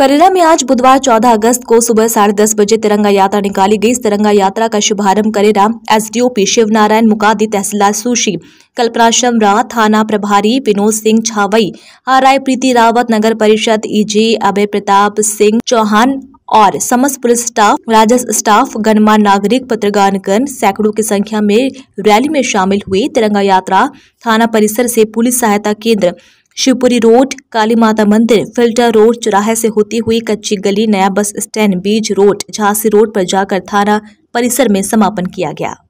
करेला में आज बुधवार 14 अगस्त को सुबह साढ़े दस बजे तिरंगा यात्रा निकाली गई इस तिरंगा यात्रा का शुभारंभ पी एसडीओपी नारायण मुकादी तहसीलदार सुशी कल्पना शमरा थाना प्रभारी विनोद सिंह छावई आई प्रीति रावत नगर परिषद ईजी अभय प्रताप सिंह चौहान और समस्त पुलिस स्टाफ राजस्व स्टाफ गणमान्य नागरिक पत्रकारगण सैकड़ों की संख्या में रैली में शामिल हुए तिरंगा यात्रा थाना परिसर से पुलिस सहायता केंद्र शिवपुरी रोड काली माता मंदिर फिल्टर रोड चौराहे से होती हुई कच्ची गली नया बस स्टैंड बीज रोड झांसी रोड पर जाकर थाना परिसर में समापन किया गया